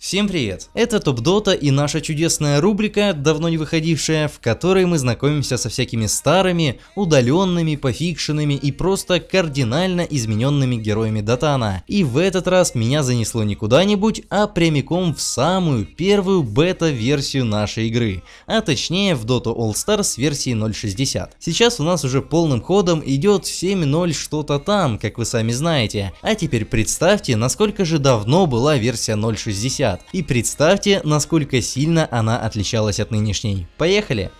Всем привет! Это Топ Дота и наша чудесная рубрика, давно не выходившая, в которой мы знакомимся со всякими старыми, удаленными, пофикшенными и просто кардинально измененными героями Дотана. И в этот раз меня занесло не куда-нибудь, а прямиком в самую первую бета-версию нашей игры, а точнее в Dota All Stars версии 0.60. Сейчас у нас уже полным ходом идет 7.0 что-то там, как вы сами знаете. А теперь представьте, насколько же давно была версия 0.60. 60. И представьте, насколько сильно она отличалась от нынешней. Поехали!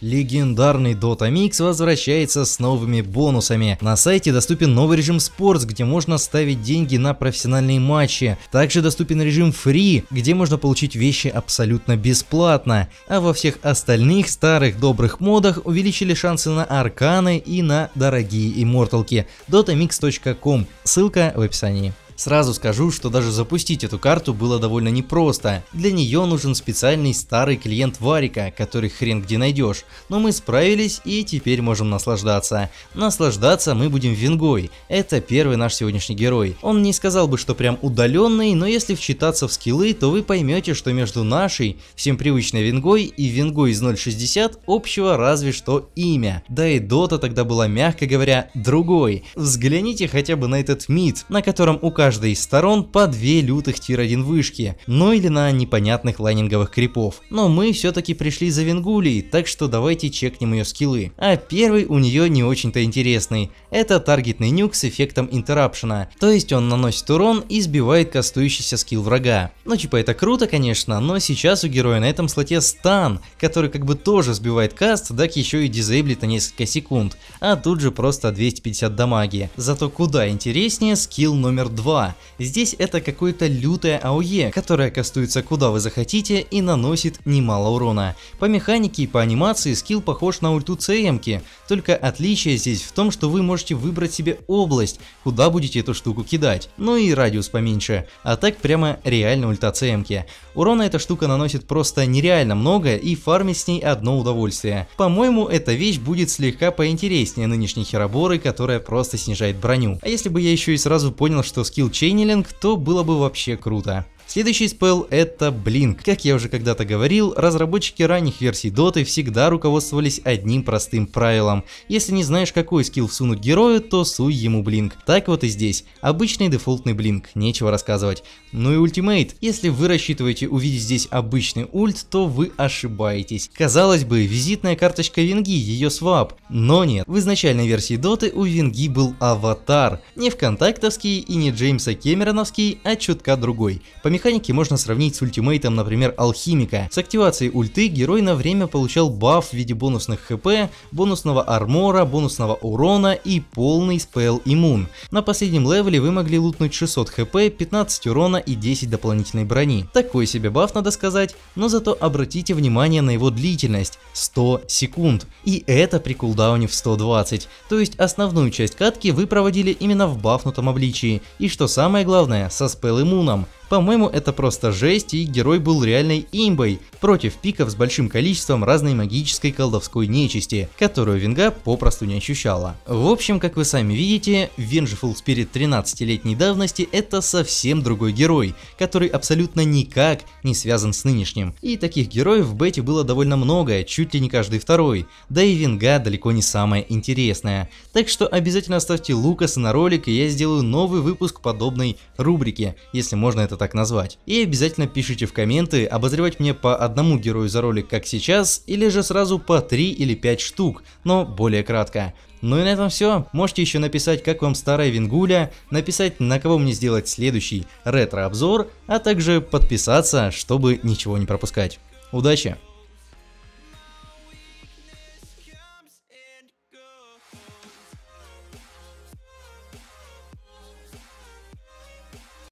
Легендарный Dota Mix возвращается с новыми бонусами. На сайте доступен новый режим Sports, где можно ставить деньги на профессиональные матчи. Также доступен режим Free, где можно получить вещи абсолютно бесплатно. А во всех остальных старых добрых модах увеличили шансы на арканы и на дорогие имморталки. dotamix.com, ссылка в описании. Сразу скажу, что даже запустить эту карту было довольно непросто. Для нее нужен специальный старый клиент Варика, который хрен где найдешь. Но мы справились и теперь можем наслаждаться. Наслаждаться мы будем Вингой. Это первый наш сегодняшний герой. Он не сказал бы, что прям удаленный, но если вчитаться в скиллы, то вы поймете, что между нашей, всем привычной Вингой и Вингой из 0.60 общего разве что имя. Да и Дота тогда была, мягко говоря, другой. Взгляните хотя бы на этот мид, на котором у каждого каждой из сторон по две лютых тир-1 вышки, ну или на непонятных лайнинговых крипов. Но мы все-таки пришли за Венгулией, так что давайте чекнем ее скиллы. А первый у нее не очень-то интересный. Это таргетный нюк с эффектом интерапшена, то есть он наносит урон и сбивает кастующийся скилл врага. Ну типа это круто, конечно, но сейчас у героя на этом слоте стан, который как бы тоже сбивает каст, так еще и дизейблит на несколько секунд, а тут же просто 250 дамаги. Зато куда интереснее скилл номер 2 2. Здесь это какое-то лютое АОЕ, которое кастуется куда вы захотите и наносит немало урона. По механике и по анимации скилл похож на ульту ЦМки, только отличие здесь в том, что вы можете выбрать себе область, куда будете эту штуку кидать, ну и радиус поменьше, а так прямо реально ульта ЦМки. Урона эта штука наносит просто нереально много и фармить с ней одно удовольствие. По-моему, эта вещь будет слегка поинтереснее нынешней Хероборы, которая просто снижает броню. А если бы я еще и сразу понял, что скилл запустил чейнилинг, то было бы вообще круто. Следующий спел это Blink. Как я уже когда-то говорил, разработчики ранних версий Доты всегда руководствовались одним простым правилом. Если не знаешь какой скилл всунуть герою, то суй ему Блинк. Так вот и здесь. Обычный дефолтный Блинк, нечего рассказывать. Ну и ультимейт. Если вы рассчитываете увидеть здесь обычный ульт, то вы ошибаетесь. Казалось бы, визитная карточка Винги, ее свап. Но нет. В изначальной версии Доты у Винги был аватар. Не вконтактовский и не Джеймса Кэмероновский, а чутка другой механике можно сравнить с ультимейтом, например, Алхимика. С активацией ульты герой на время получал баф в виде бонусных хп, бонусного армора, бонусного урона и полный спел иммун. На последнем левеле вы могли лутнуть 600 хп, 15 урона и 10 дополнительной брони. Такой себе баф надо сказать, но зато обратите внимание на его длительность – 100 секунд. И это при кулдауне в 120, то есть основную часть катки вы проводили именно в бафнутом обличии, и что самое главное, со спел иммуном. По-моему, это просто жесть, и герой был реальной имбой против пиков с большим количеством разной магической колдовской нечисти, которую Винга попросту не ощущала. В общем, как вы сами видите, Vengeful Spirit 13-летней давности это совсем другой герой, который абсолютно никак не связан с нынешним. И таких героев в бете было довольно много, чуть ли не каждый второй, да и Винга далеко не самая интересная. Так что обязательно ставьте Лукаса на ролик, и я сделаю новый выпуск подобной рубрики, если можно это так так назвать. И обязательно пишите в комменты, обозревать мне по одному герою за ролик как сейчас, или же сразу по 3 или 5 штук, но более кратко. Ну и на этом все. Можете еще написать, как вам старая Вингуля, написать, на кого мне сделать следующий ретро-обзор, а также подписаться, чтобы ничего не пропускать. Удачи!